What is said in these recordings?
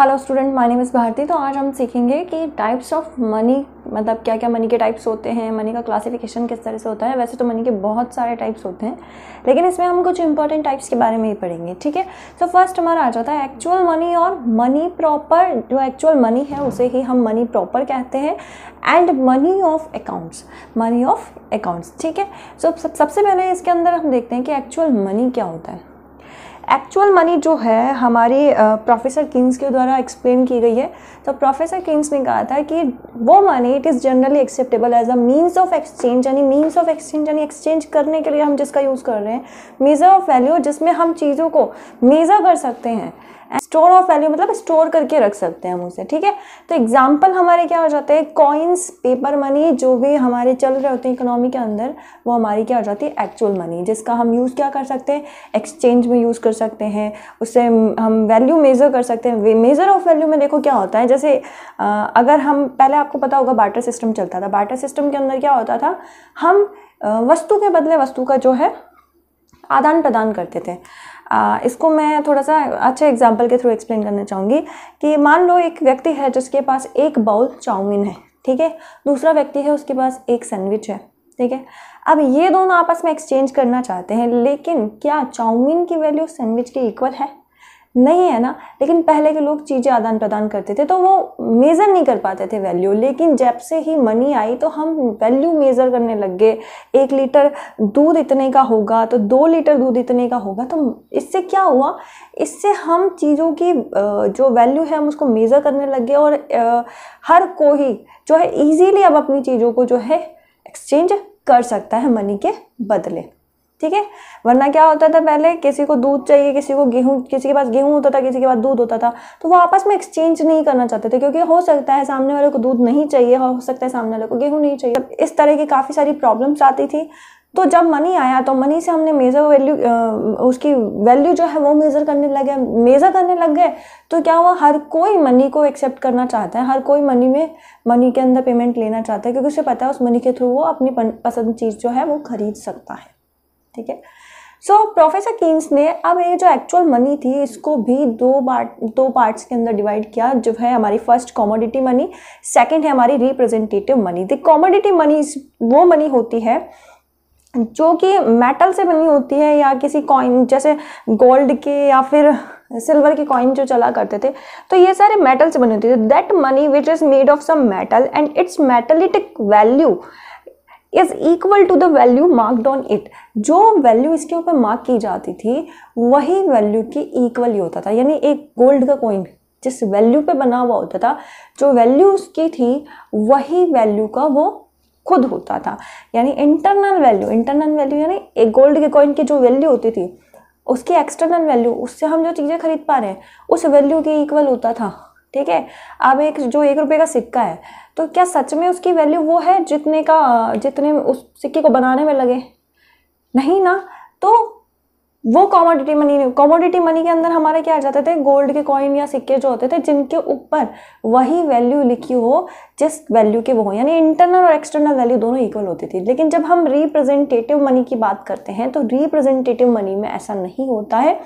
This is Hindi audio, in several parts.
hello student my name is Bharti तो आज हम सीखेंगे कि टाइप्स ऑफ मनी मतलब क्या क्या मनी के टाइप्स होते हैं मनी का क्लासिफिकेशन किस तरह से होता है वैसे तो मनी के बहुत सारे टाइप्स होते हैं लेकिन इसमें हम कुछ इंपॉर्टेंट टाइप्स के बारे में ही पढ़ेंगे ठीक है तो फर्स्ट हमारा आ जाता है एक्चुअल मनी और मनी प्रॉपर जो एक्चुअल मनी है उसे ही हम मनी प्रॉपर कहते हैं and money of accounts money of accounts ठीक है सो सबसे पहले इसके अंदर हम देखते हैं कि एक्चुअल मनी क्या होता है एक्चुअल मनी जो है हमारे प्रोफेसर किंग्स के द्वारा एक्सप्लेन की गई है तो प्रोफेसर किंग्स ने कहा था कि वो money it is generally acceptable as a means of exchange यानी मीन्स ऑफ एक्सचेंज यानी एक्सचेंज करने के लिए हम जिसका यूज़ कर रहे हैं मेज़र ऑफ वैल्यू जिसमें हम चीज़ों को मेज़र कर सकते हैं स्टोर ऑफ वैल्यू मतलब स्टोर करके रख सकते हैं हम उसे ठीक है तो एग्जाम्पल हमारे क्या हो जाते हैं कॉइन्स पेपर मनी जो भी हमारे चल रहे होते हैं इकोनॉमी के अंदर वो हमारी क्या हो जाती है एक्चुअल मनी जिसका हम यूज़ क्या कर सकते हैं एक्सचेंज में यूज़ कर सकते हैं उससे हम वैल्यू मेज़र कर सकते हैं मेज़र ऑफ वैल्यू में देखो क्या होता है जैसे अगर हम पहले आपको पता होगा बाटर सिस्टम चलता था बाटर सिस्टम के अंदर क्या होता था हम वस्तु के बदले वस्तु का जो है आदान प्रदान करते थे आ, इसको मैं थोड़ा सा अच्छे एग्जाम्पल के थ्रू एक्सप्लेन करना चाहूँगी कि मान लो एक व्यक्ति है जिसके पास एक बाउल चाउमीन है ठीक है दूसरा व्यक्ति है उसके पास एक सैंडविच है ठीक है अब ये दोनों आपस में एक्सचेंज करना चाहते हैं लेकिन क्या चाउमीन की वैल्यू सैंडविच के इक्वल है नहीं है ना लेकिन पहले के लोग चीज़ें आदान प्रदान करते थे तो वो मेज़र नहीं कर पाते थे वैल्यू लेकिन जब से ही मनी आई तो हम वैल्यू मेज़र करने लग गए एक लीटर दूध इतने का होगा तो दो लीटर दूध इतने का होगा तो इससे क्या हुआ इससे हम चीज़ों की जो वैल्यू है हम उसको मेज़र करने लग गए और हर कोई जो है ईजीली अब अपनी चीज़ों को जो है एक्सचेंज कर सकता है मनी के बदले ठीक है वरना क्या होता था पहले किसी को दूध चाहिए किसी को गेहूँ किसी के पास गेहूँ होता था किसी के पास दूध होता था तो वो आपस में एक्सचेंज नहीं करना चाहते थे क्योंकि हो सकता है सामने वाले को दूध नहीं चाहिए हो सकता है सामने वाले को गेहूँ नहीं चाहिए इस तरह की काफ़ी सारी प्रॉब्लम्स आती थी तो जब मनी आया तो मनी से हमने मेज़र वैल्यू उसकी वैल्यू जो है वो मेज़र करने लगे मेज़र करने लग गए तो क्या हुआ हर कोई मनी को एक्सेप्ट करना चाहता है हर कोई मनी में मनी के अंदर पेमेंट लेना चाहता है क्योंकि उसे पता है उस मनी के थ्रू वो अपनी पसंद चीज़ जो है वो खरीद सकता है ठीक है सो प्रोफेसर कीन्स ने अब ये जो एक्चुअल मनी थी इसको भी दो पार्ट दो पार्ट्स के अंदर डिवाइड किया जो है हमारी फर्स्ट कॉमोडिटी मनी सेकंड है हमारी representative money the commodity money वो मनी होती है जो कि मेटल से बनी होती है या किसी कॉइन जैसे गोल्ड के या फिर सिल्वर के कॉइन जो चला करते थे तो ये सारे मेटल से बनी होती थी that money which is made of some metal and its metallic value is equal to the value marked on it जो वैल्यू इसके ऊपर मार्क की जाती थी वही वैल्यू की इक्वल ही होता था यानी एक गोल्ड का कोइन जिस वैल्यू पे बना हुआ होता था जो वैल्यू उसकी थी वही वैल्यू का वो खुद होता था यानी इंटरनल वैल्यू इंटरनल वैल्यू यानी एक गोल्ड के कॉइन की जो वैल्यू होती थी उसकी एक्सटर्नल वैल्यू उससे हम जो चीज़ें खरीद पा रहे हैं उस वैल्यू के इक्वल होता था ठीक है अब एक जो एक रुपये का सिक्का है तो क्या सच में उसकी वैल्यू वो है जितने का जितने उस सिक्के को बनाने में लगे नहीं ना तो वो कॉमोडिटी मनी कॉमोडिटी मनी के अंदर हमारे क्या आ जाते थे गोल्ड के कॉइन या सिक्के जो होते थे जिनके ऊपर वही वैल्यू लिखी हो जिस वैल्यू के वो हो यानी इंटरनल और एक्सटर्नल वैल्यू दोनों इक्वल होती थी लेकिन जब हम रिप्रेजेंटेटिव मनी की बात करते हैं तो रिप्रेजेंटेटिव मनी में ऐसा नहीं होता है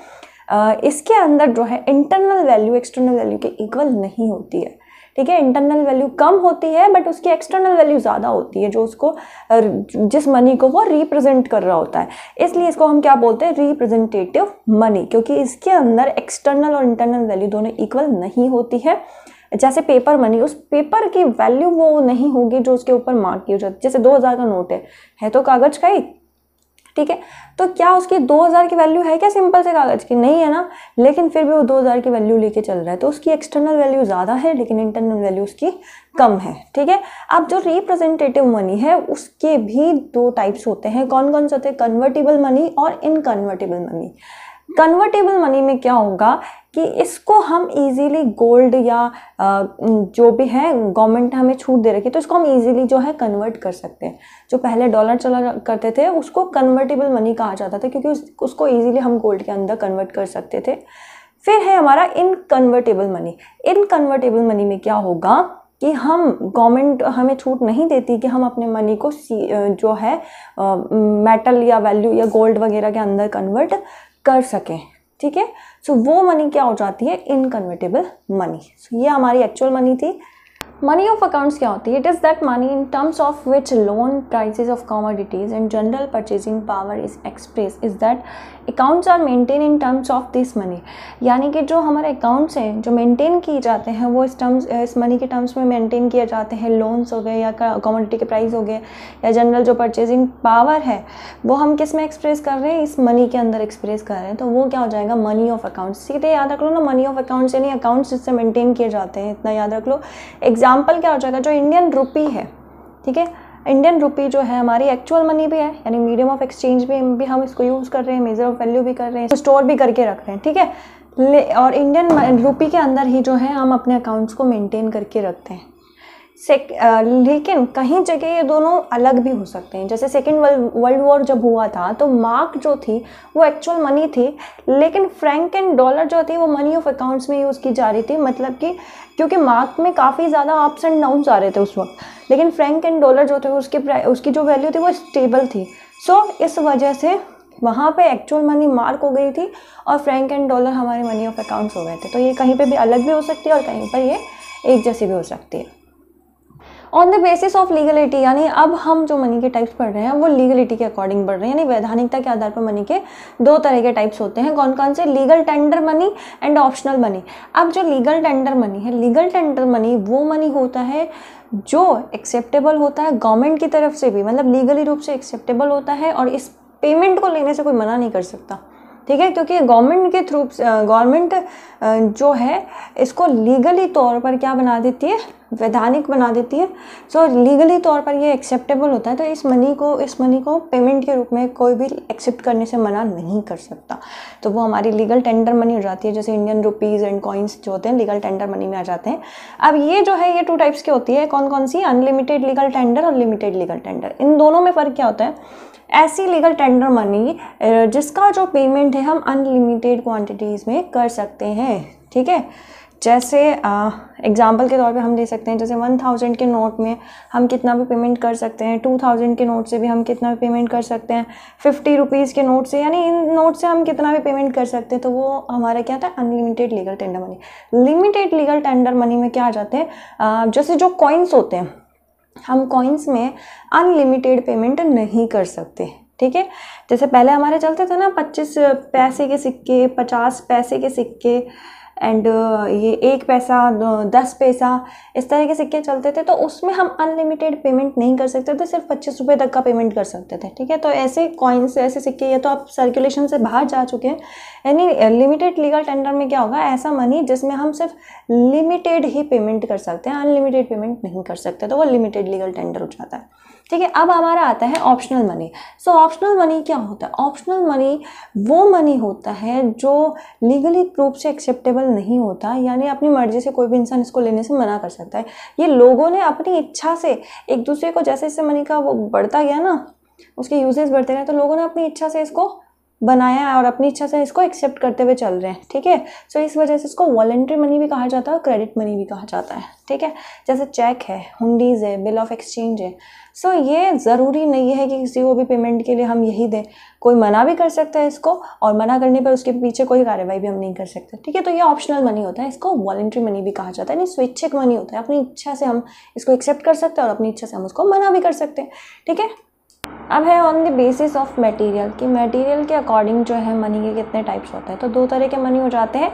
इसके अंदर जो है इंटरनल वैल्यू एक्सटर्नल वैल्यू के इक्वल नहीं होती है ठीक है इंटरनल वैल्यू कम होती है बट उसकी एक्सटर्नल वैल्यू ज़्यादा होती है जो उसको जिस मनी को वो रिप्रेजेंट कर रहा होता है इसलिए इसको हम क्या बोलते हैं रिप्रेजेंटेटिव मनी क्योंकि इसके अंदर एक्सटर्नल और इंटरनल वैल्यू दोनों इक्वल नहीं होती है जैसे पेपर मनी उस पेपर की वैल्यू वो नहीं होगी जो उसके ऊपर मार्क की हो जाती है जैसे दो हज़ार का नोट है है तो कागज़ का ही ठीक है तो क्या उसकी 2000 की वैल्यू है क्या सिंपल से कागज़ की नहीं है ना लेकिन फिर भी वो 2000 की वैल्यू लेके चल रहा है तो उसकी एक्सटर्नल वैल्यू ज़्यादा है लेकिन इंटरनल वैल्यू उसकी कम है ठीक है अब जो रिप्रेजेंटेटिव मनी है उसके भी दो टाइप्स होते हैं कौन कौन से होते हैं कन्वर्टेबल मनी और इनकन्वर्टेबल मनी कन्वर्टेबल मनी में क्या होगा कि इसको हम इजीली गोल्ड या जो भी है गवर्नमेंट हमें छूट दे रखी है तो इसको हम इजीली जो है कन्वर्ट कर सकते हैं जो पहले डॉलर चला करते थे उसको कन्वर्टेबल मनी कहा जाता था क्योंकि उस, उसको इजीली हम गोल्ड के अंदर कन्वर्ट कर सकते थे फिर है हमारा inconvertible money inconvertible money में क्या होगा कि हम गवर्नमेंट हमें छूट नहीं देती कि हम अपने मनी को जो है मेटल या वैल्यू या गोल्ड वगैरह के अंदर कन्वर्ट कर सकें ठीक है सो वो मनी क्या हो जाती है इनकन्वर्टेबल मनी सो ये हमारी एक्चुअल मनी थी मनी ऑफ अकाउंट्स क्या होती है it is that money in terms of which loan prices of commodities and general purchasing power is express is that accounts are maintain in terms of this money यानी कि जो हमारे अकाउंट्स हैं जो मेंटेन किए जाते हैं वो इस टर्म्स इस मनी के टर्म्स में मेंटेन किए जाते हैं लोन्स हो गए या कॉमोडिटी के प्राइस हो गए या जनरल जो परचेजिंग पावर है वो हम किस में एक्सप्रेस कर रहे हैं इस मनी के अंदर एक्सप्रेस कर रहे हैं तो वो क्या हो जाएगा मनी ऑफ अकाउंट्स सीधे याद रख लो ना मनी ऑफ अकाउंट्स यानी अकाउंट्स जिससे मेंटेन किए जाते हैं इतना याद रख लो एग्जाम एग्जाम्पल क्या हो जाएगा जो इंडियन रुपी है ठीक है इंडियन रुपी जो है हमारी एक्चुअल मनी भी है यानी मीडियम ऑफ एक्सचेंज भी भी हम इसको यूज़ कर रहे हैं मेजर ऑफ वैल्यू भी कर रहे हैं स्टोर भी करके रख रहे हैं ठीक है और इंडियन रुपी के अंदर ही जो है हम अपने अकाउंट्स को मेंटेन करके रखते हैं सेक लेकिन कहीं जगह ये दोनों अलग भी हो सकते हैं जैसे सेकेंड वर्ल्ड वॉर जब हुआ था तो मार्क जो थी वो एक्चुअल मनी थी लेकिन फ्रैंक एंड डॉलर जो थी वो मनी ऑफ अकाउंट्स में यूज़ की जा रही थी मतलब कि क्योंकि मार्क में काफ़ी ज़्यादा अप्स एंड डाउन्स आ रहे थे उस वक्त लेकिन फ्रैंक एंड डॉलर जो थे उसकी उसकी जो वैल्यू थी वो स्टेबल थी सो so, इस वजह से वहाँ पे एक्चुअल मनी मार्क हो गई थी और फ्रैंक एंड डॉलर हमारे मनी ऑफ अकाउंट्स हो गए थे तो ये कहीं पे भी अलग भी हो सकती है और कहीं पर ये एक जैसी भी हो सकती है on the basis of legality यानी अब हम जो मनी के टाइप्स पढ़ रहे हैं वो लीगलिटी के अकॉर्डिंग बढ़ रहे हैं यानी वैधानिकता के आधार पर मनी के दो तरह के टाइप्स होते हैं कौन कौन से legal tender money and optional money अब जो लीगल टेंडर मनी है लीगल टेंडर मनी वो मनी होता है जो एक्सेप्टेबल होता है गवर्नमेंट की तरफ से भी मतलब लीगली रूप से एक्सेप्टेबल होता है और इस पेमेंट को लेने से कोई मना नहीं कर सकता ठीक है क्योंकि गवर्नमेंट के थ्रू गवर्नमेंट जो है इसको लीगली तौर पर क्या बना देती है वैधानिक बना देती है सो so, लीगली तौर पर ये एक्सेप्टेबल होता है तो इस मनी को इस मनी को पेमेंट के रूप में कोई भी एक्सेप्ट करने से मना नहीं कर सकता तो वो हमारी लीगल टेंडर मनी हो जाती है जैसे इंडियन रुपीज़ एंड कॉइन्स जो होते हैं लीगल टेंडर मनी में आ जाते हैं अब ये जो है ये टू टाइप्स की होती है कौन कौन सी अनलिमिटेड लीगल टेंडर और लिमिटेड लीगल टेंडर इन दोनों में फ़र्क क्या होता है ऐसी लीगल टेंडर मनी जिसका जो पेमेंट है हम अनलिमिटेड क्वांटिटीज़ में कर सकते हैं ठीक है जैसे एग्जाम्पल के तौर पे हम दे सकते हैं जैसे वन थाउजेंड के नोट में हम कितना भी पेमेंट कर सकते हैं टू थाउजेंड के नोट से भी हम कितना भी पेमेंट कर सकते हैं फिफ्टी रुपीज़ के नोट से यानी इन नोट से हम कितना भी पेमेंट कर सकते हैं तो वो हमारा क्या था unlimited legal tender money limited legal tender money में क्या आ जाते हैं जैसे जो कॉइन्स होते हैं हम कॉइन्स में अनलिमिटेड पेमेंट नहीं कर सकते ठीक है जैसे पहले हमारे चलते थे ना पच्चीस पैसे के सिक्के पचास पैसे के सिक्के एंड uh, ये एक पैसा दस पैसा इस तरह के सिक्के चलते थे तो उसमें हम अनलिमिटेड पेमेंट नहीं कर सकते थे सिर्फ पच्चीस रुपये तक का पेमेंट कर सकते थे ठीक है तो ऐसे कॉइन्स ऐसे सिक्के ये तो आप सर्कुलेशन से बाहर जा चुके हैं यानी लिमिटेड लीगल टेंडर में क्या होगा ऐसा मनी जिसमें हम सिर्फ लिमिटेड ही पेमेंट कर सकते हैं अनलिमिटेड पेमेंट नहीं कर सकते तो वो लिमिटेड लीगल टेंडर हो जाता है ठीक है अब हमारा आता है optional money so optional money क्या होता है ऑप्शनल मनी वो मनी होता है जो लीगली प्रूफ से एक्सेप्टेबल नहीं होता यानी अपनी मर्जी से कोई भी इंसान इसको लेने से मना कर सकता है ये लोगों ने अपनी इच्छा से एक दूसरे को जैसे जैसे मनी का वो बढ़ता गया ना उसके यूजेस बढ़ते रहे तो लोगों ने अपनी इच्छा से इसको बनाया है और अपनी इच्छा से इसको एक्सेप्ट करते हुए चल रहे हैं ठीक है सो इस वजह से इसको वॉलेंट्री मनी भी कहा जाता है और क्रेडिट मनी भी कहा जाता है ठीक है जैसे चेक है हुंडीज़ है बिल ऑफ एक्सचेंज है सो so, ये ज़रूरी नहीं है कि किसी को भी पेमेंट के लिए हम यही दें कोई मना भी कर सकता है इसको और मना करने पर उसके पीछे कोई कार्रवाई भी हम नहीं कर सकते ठीक है तो ये ऑप्शनल मनी होता है इसको वॉलेंट्री मनी भी कहा जाता है यानी स्वैच्छिक मनी होता है अपनी इच्छा से हम इसको एक्सेप्ट कर सकते हैं और अपनी इच्छा से हम उसको मना भी कर सकते हैं ठीक है अब है on the basis of material कि मटेरियल के अकॉर्डिंग जो है मनी के कितने टाइप्स होते हैं तो दो तरह के मनी हो जाते हैं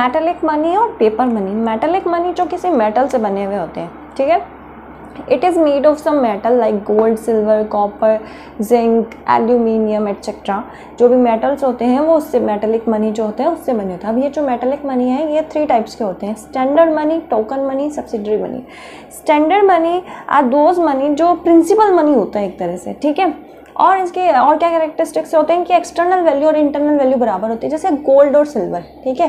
मेटलिक मनी और पेपर मनी मेटलिक मनी जो किसी मेटल से बने हुए होते हैं ठीक है it is made of some metal like gold silver copper zinc aluminium etcetera जो भी मेटल्स होते हैं वो उससे मेटलिक मनी जो होते हैं उससे बने होते हैं अब ये जो मेटलिक मनी है ये थ्री टाइप्स के होते हैं standard money token money subsidiary money standard money are those money जो प्रिंसिपल मनी होता है एक तरह से ठीक है और इसके और क्या करेक्टरिस्टिक्स होते हैं कि एक्सटर्नल वैल्यू और इंटरनल वैल्यू बराबर होती है जैसे गोल्ड और सिल्वर ठीक है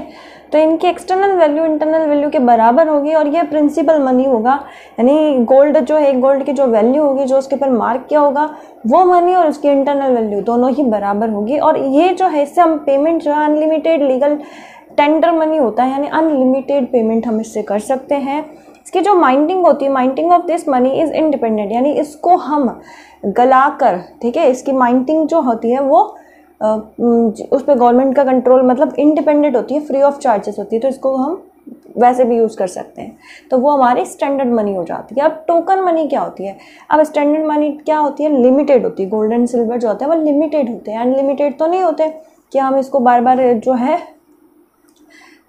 तो इनकी एक्सटर्नल वैल्यू इंटरनल वैल्यू के बराबर होगी और ये प्रिंसिपल मनी होगा यानी गोल्ड जो है गोल्ड की जो वैल्यू होगी जो उसके ऊपर मार्क किया होगा वो मनी और उसकी इंटरनल वैल्यू दोनों ही बराबर होगी और ये जो है इससे हम पेमेंट जो है अनलिमिटेड लीगल टेंडर मनी होता है यानी अनलिमिटेड पेमेंट हम इससे कर सकते हैं इसकी जो माइंडिंग होती है minting of this money is independent यानी इसको हम गला कर ठीक है इसकी माइंडिंग जो होती है वो उस पर गवर्नमेंट का कंट्रोल मतलब इंडिपेंडेंट होती है फ्री ऑफ चार्जेस होती है तो इसको हम वैसे भी यूज़ कर सकते हैं तो वो हमारी स्टैंडर्ड मनी हो जाती है अब टोकन मनी क्या होती है अब स्टैंडर्ड मनी क्या होती है लिमिटेड होती है गोल्ड एंड सिल्वर जो होता है वो लिमिटेड होते हैं अनलिमिटेड तो नहीं होते कि हम इसको बार बार जो है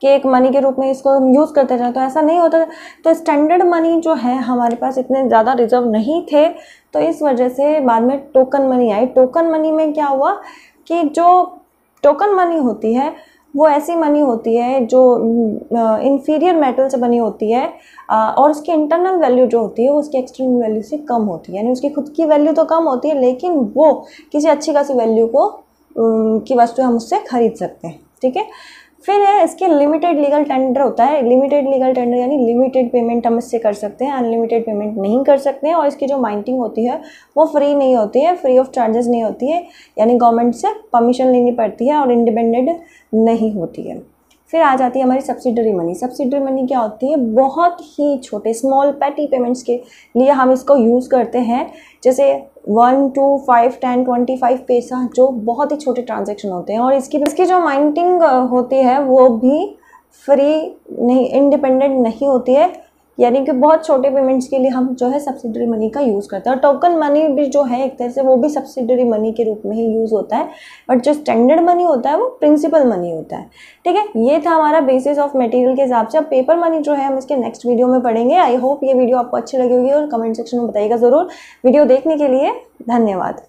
कि एक मनी के रूप में इसको हम यूज़ करते जाए तो ऐसा नहीं होता तो स्टैंडर्ड मनी जो है हमारे पास इतने ज़्यादा रिजर्व नहीं थे तो इस वजह से बाद में टोकन मनी आई टोकन मनी में क्या हुआ कि जो टोकन मनी होती है वो ऐसी मनी होती है जो इन्फीरियर मेटल से बनी होती है और उसकी इंटरनल वैल्यू जो होती है वो उसकी एक्सटर्नल वैल्यू से कम होती है यानी उसकी खुद की वैल्यू तो कम होती है लेकिन वो किसी अच्छी खासी वैल्यू को की वस्तु हम उससे खरीद सकते हैं ठीक है फिर है इसके लिमिटेड लीगल टेंडर होता है लिमिटेड लीगल टेंडर यानी लिमिटेड पेमेंट हम इससे कर सकते हैं अनलिमिटेड पेमेंट नहीं कर सकते हैं और इसकी जो माइंटिंग होती है वो फ्री नहीं होती है फ्री ऑफ चार्जेस नहीं होती है यानी गवर्नमेंट से परमिशन लेनी पड़ती है और इंडिपेंडेंट नहीं होती है फिर आ जाती है हमारी सब्सिडरी मनी सब्सिडरी मनी क्या होती है बहुत ही छोटे स्मॉल पैटी पेमेंट्स के लिए हम इसको यूज़ करते हैं जैसे one two five ten twenty five पैसा जो बहुत ही छोटे ट्रांजेक्शन होते हैं और इसकी इसकी जो माइंटिंग होती है वो भी फ्री नहीं इंडिपेंडेंट नहीं होती है यानी कि बहुत छोटे पेमेंट्स के लिए हम जो है सब्सिडरी मनी का यूज़ करते हैं और टोकन मनी भी जो है एक तरह से वो भी सब्सिडरी मनी के रूप में ही यूज़ होता है बट जो स्टैंडर्ड मनी होता है वो प्रिंसिपल मनी होता है ठीक है ये था हमारा बेसिस ऑफ मटेरियल के हिसाब से अब पेपर मनी जो है हम इसके नेक्स्ट वीडियो में पढ़ेंगे आई होप ये वीडियो आपको अच्छी लगी होगी और कमेंट सेक्शन में बताइएगा ज़रूर वीडियो देखने के लिए धन्यवाद